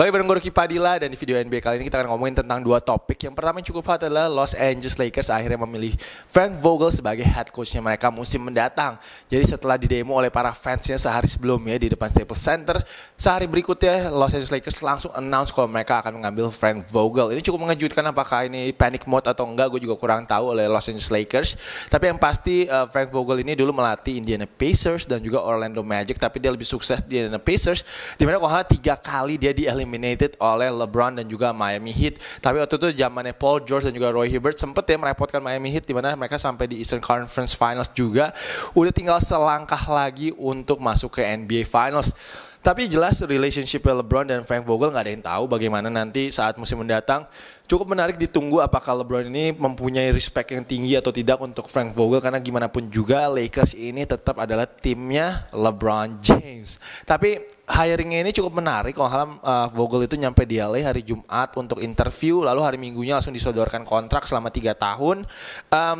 Balik bareng Gorky Padilla dan di video NBA kali ini kita akan ngomongin tentang dua topik. Yang pertama yang cukup hot adalah Los Angeles Lakers akhirnya memilih Frank Vogel sebagai head coachnya mereka musim mendatang. Jadi setelah didemo oleh para fansnya sehari sebelumnya di depan Staples Center, sehari berikutnya Los Angeles Lakers langsung announce kalau mereka akan mengambil Frank Vogel. Ini cukup mengejutkan apakah ini panic mode atau enggak, gue juga kurang tahu oleh Los Angeles Lakers. Tapi yang pasti eh, Frank Vogel ini dulu melatih Indiana Pacers dan juga Orlando Magic, tapi dia lebih sukses di Indiana Pacers, dimana kalau tiga kali dia di eliminasi eliminated oleh LeBron dan juga Miami Heat. Tapi waktu itu zamannya Paul George dan juga Roy Hibbert sempat ya merepotkan Miami Heat di mana mereka sampai di Eastern Conference Finals juga. Udah tinggal selangkah lagi untuk masuk ke NBA Finals. Tapi jelas relationship LeBron dan Frank Vogel nggak ada yang tahu bagaimana nanti saat musim mendatang cukup menarik ditunggu apakah LeBron ini mempunyai respect yang tinggi atau tidak untuk Frank Vogel karena gimana pun juga Lakers ini tetap adalah timnya LeBron James. Tapi hiringnya ini cukup menarik. Kalau halam uh, Vogel itu nyampe di LA hari Jumat untuk interview, lalu hari Minggunya langsung disodorkan kontrak selama 3 tahun. Um,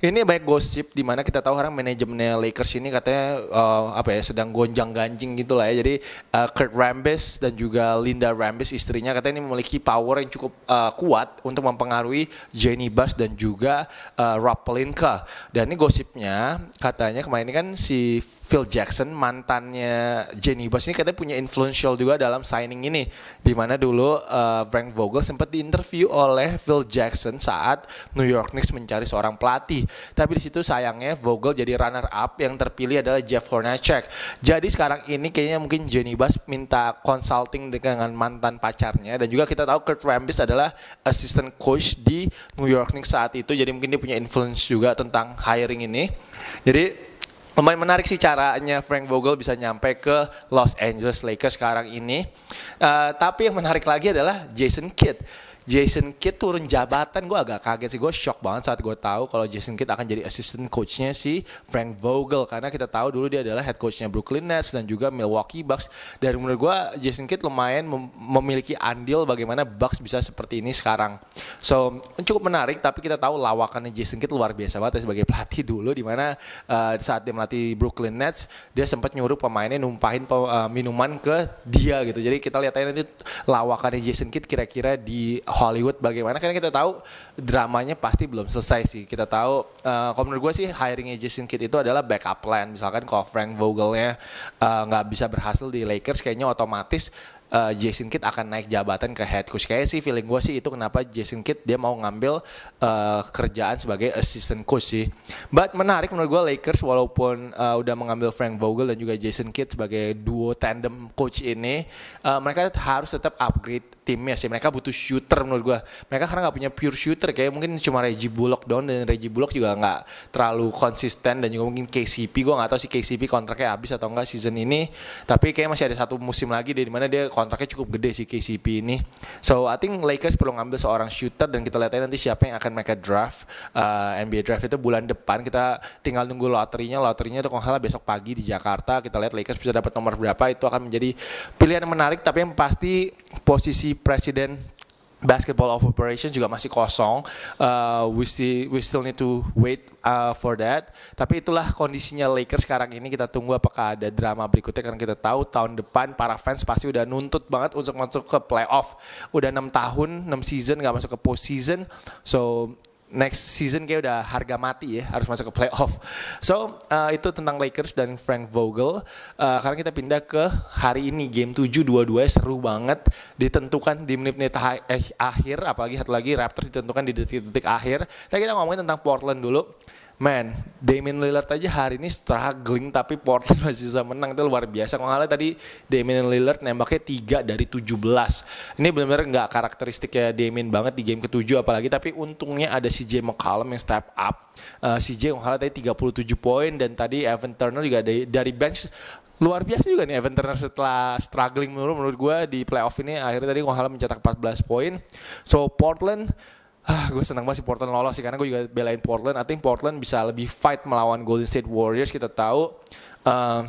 ini banyak gosip di mana kita tahu orang manajemennya Lakers ini katanya uh, apa ya sedang gonjang-ganjing gitu lah ya. Jadi uh, Kurt Rambis dan juga Linda Rambis istrinya katanya ini memiliki power yang cukup uh, kuat kuat untuk mempengaruhi Jenny Bass dan juga uh, Rob Pelinka. Dan ini gosipnya katanya kemarin ini kan si Phil Jackson mantannya Jenny Bass ini katanya punya influential juga dalam signing ini. Dimana dulu uh, Frank Vogel sempat diinterview oleh Phil Jackson saat New York Knicks mencari seorang pelatih. Tapi disitu sayangnya Vogel jadi runner up yang terpilih adalah Jeff Hornacek. Jadi sekarang ini kayaknya mungkin Jenny Bass minta consulting dengan mantan pacarnya dan juga kita tahu Kurt Rambis adalah assistant coach di New York Knicks saat itu. Jadi mungkin dia punya influence juga tentang hiring ini. Jadi lumayan menarik sih caranya Frank Vogel bisa nyampe ke Los Angeles Lakers sekarang ini. Uh, tapi yang menarik lagi adalah Jason Kidd Jason Kidd turun jabatan gue agak kaget sih gue shock banget saat gue tahu kalau Jason Kidd akan jadi assistant coachnya si Frank Vogel karena kita tahu dulu dia adalah head coachnya Brooklyn Nets dan juga Milwaukee Bucks dan menurut gue Jason Kidd lumayan mem memiliki andil bagaimana Bucks bisa seperti ini sekarang So cukup menarik tapi kita tahu lawakannya Jason Kidd luar biasa banget ya sebagai pelatih dulu di mana uh, saat dia melatih Brooklyn Nets dia sempat nyuruh pemainnya numpahin pe uh, minuman ke dia gitu. Jadi kita lihat aja nanti lawakannya Jason Kidd kira-kira di Hollywood bagaimana karena kita tahu dramanya pasti belum selesai sih. Kita tahu uh, kalau menurut gue sih hiringnya Jason Kidd itu adalah backup plan. Misalkan kalau Frank Vogelnya nggak uh, bisa berhasil di Lakers kayaknya otomatis uh, Jason Kidd akan naik jabatan ke head coach. Kayaknya sih feeling gue sih itu kenapa Jason Kidd dia mau ngambil uh, kerjaan sebagai assistant coach sih. But menarik menurut gue Lakers walaupun uh, udah mengambil Frank Vogel dan juga Jason Kidd sebagai duo tandem coach ini, uh, mereka harus tetap upgrade timnya sih. Mereka butuh shooter menurut gue. Mereka karena nggak punya pure shooter kayak mungkin cuma Reggie Bullock down dan Reggie Bullock juga nggak terlalu konsisten dan juga mungkin KCP gue nggak tahu sih KCP kontraknya habis atau enggak season ini. Tapi kayak masih ada satu musim lagi di mana dia kontraknya cukup gede sih KCP ini. So I think Lakers perlu ngambil seorang shooter dan kita lihat nanti siapa yang akan mereka draft uh, eh, NBA draft itu bulan depan. Kita tinggal nunggu loterinya. Loterinya itu kalau salah besok pagi di Jakarta. Kita lihat Lakers bisa dapat nomor berapa itu akan menjadi pilihan yang menarik tapi yang pasti posisi presiden basketball of operation juga masih kosong. Uh, we still we still need to wait uh, for that. Tapi itulah kondisinya Lakers sekarang ini. Kita tunggu apakah ada drama berikutnya karena kita tahu tahun depan para fans pasti udah nuntut banget untuk masuk ke playoff. Udah enam tahun, 6 season gak masuk ke postseason. So next season kayak udah harga mati ya harus masuk ke playoff. So uh, itu tentang Lakers dan Frank Vogel. Uh, karena kita pindah ke hari ini game 7 dua-dua seru banget ditentukan di menit-menit eh, akhir apalagi satu lagi Raptors ditentukan di detik-detik akhir. Tapi kita ngomongin tentang Portland dulu man Damian Lillard aja hari ini struggling tapi Portland masih bisa menang itu luar biasa kalau tadi Damian Lillard nembaknya 3 dari 17 ini benar-benar nggak karakteristiknya Damian banget di game ketujuh apalagi tapi untungnya ada CJ McCollum yang step up uh, eh, CJ kalau tadi 37 poin dan tadi Evan Turner juga dari, dari bench luar biasa juga nih Evan Turner setelah struggling menurut menurut gue di playoff ini akhirnya tadi Kohala mencetak 14 poin so Portland ah gue senang banget si Portland lolos sih karena gue juga belain Portland. I think Portland bisa lebih fight melawan Golden State Warriors kita tahu. Uh,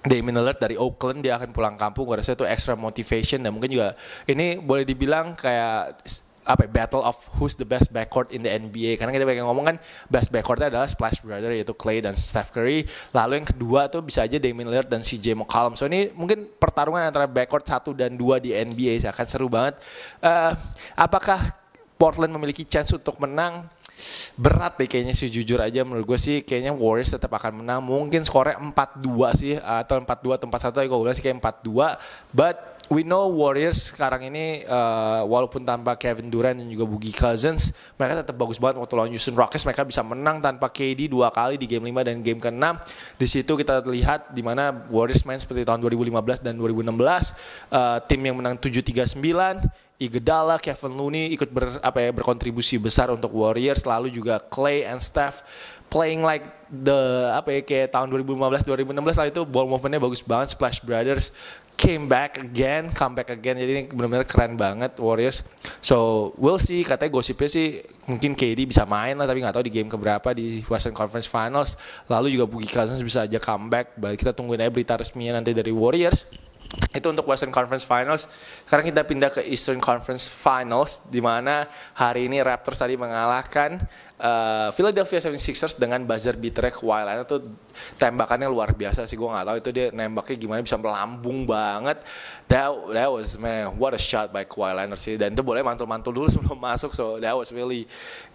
Damian Lillard dari Oakland dia akan pulang kampung gue rasa itu extra motivation dan mungkin juga ini boleh dibilang kayak apa ya, battle of who's the best backcourt in the NBA karena kita banyak ngomong kan best backcourtnya adalah Splash Brother yaitu Clay dan Steph Curry lalu yang kedua tuh bisa aja Damian Lillard dan CJ McCollum so ini mungkin pertarungan antara backcourt satu dan dua di NBA akan seru banget uh, apakah Portland memiliki chance untuk menang berat deh kayaknya sih jujur aja menurut gue sih kayaknya Warriors tetap akan menang mungkin skornya 4-2 sih atau 4-2 atau 4-1 ya gue bilang sih kayak 4-2 but we know Warriors sekarang ini uh, walaupun tanpa Kevin Durant dan juga Boogie Cousins mereka tetap bagus banget waktu lawan Houston Rockets mereka bisa menang tanpa KD dua kali di game 5 dan game ke-6 di situ kita lihat di mana Warriors main seperti tahun 2015 dan 2016 uh, eh, tim yang menang 7-3-9 Igedala, Kevin Looney ikut ber, apa ya, berkontribusi besar untuk Warriors, lalu juga Clay and Steph playing like the apa ya kayak tahun 2015 2016 lah itu ball movementnya bagus banget Splash Brothers came back again come back again jadi ini benar-benar keren banget Warriors so we'll see katanya gosipnya sih mungkin KD bisa main lah tapi nggak tahu di game keberapa di Western Conference Finals lalu juga Boogie Cousins bisa aja comeback kita tungguin aja berita resminya nanti dari Warriors itu untuk Western Conference Finals. Sekarang kita pindah ke Eastern Conference Finals di mana hari ini Raptors tadi mengalahkan uh, Philadelphia 76ers dengan buzzer beater Kawhi Leonard itu tembakannya luar biasa sih gue nggak tahu itu dia nembaknya gimana bisa melambung banget. That that was man what a shot by Kawhi Leonard sih dan itu boleh mantul-mantul dulu sebelum masuk so that was really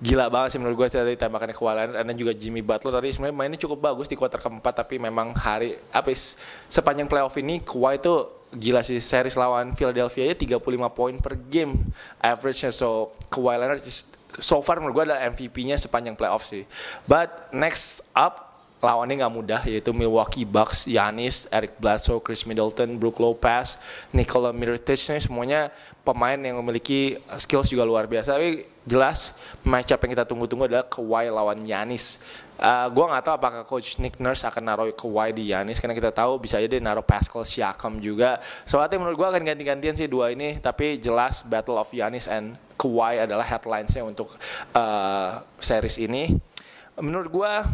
gila banget sih menurut gue tadi tembakannya Kawhi Leonard dan juga Jimmy Butler tadi sebenarnya mainnya cukup bagus di kuarter keempat tapi memang hari apa sepanjang playoff ini Kawhi itu gila sih series lawan Philadelphia ya 35 poin per game average-nya so Kawhi Leonard is, so far menurut gue adalah MVP-nya sepanjang playoff sih but next up lawannya nggak mudah yaitu Milwaukee Bucks, Yanis, Eric Bledsoe, Chris Middleton, Brook Lopez, Nikola Mirotic semuanya pemain yang memiliki skills juga luar biasa. Tapi jelas matchup yang kita tunggu-tunggu adalah Kawhi lawan Yanis. Uh, eh, gua nggak tahu apakah coach Nick Nurse akan naruh Kawhi di Yanis karena kita tahu bisa aja dia naruh Pascal Siakam juga. Soalnya menurut gua akan ganti-gantian sih dua ini, tapi jelas Battle of Yanis and Kawhi adalah headlinesnya untuk uh, series ini. Menurut gua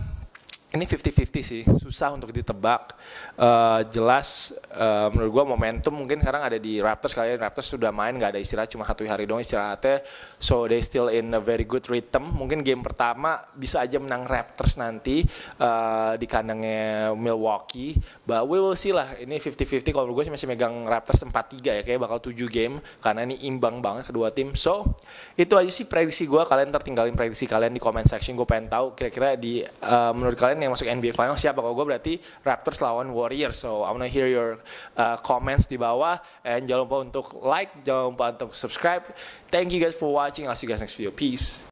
ini 50-50 sih, susah untuk ditebak. Uh, jelas uh, menurut gue momentum mungkin sekarang ada di Raptors kalian ya. Raptors sudah main nggak ada istirahat cuma satu hari doang istirahatnya. So they still in a very good rhythm. Mungkin game pertama bisa aja menang Raptors nanti uh, di kandangnya Milwaukee. But we will see lah. Ini 50-50 kalau gue masih megang Raptors 4-3 ya kayak bakal 7 game karena ini imbang banget kedua tim. So itu aja sih prediksi gue. Kalian tertinggalin prediksi kalian di comment section. Gue pengen tahu kira-kira di uh, menurut kalian yang masuk NBA Finals siapa? Kalau gue berarti Raptors lawan Warriors. So I wanna hear your uh, comments di bawah. And jangan lupa untuk like, jangan lupa untuk subscribe. Thank you guys for watching. I'll see you guys next video. Peace.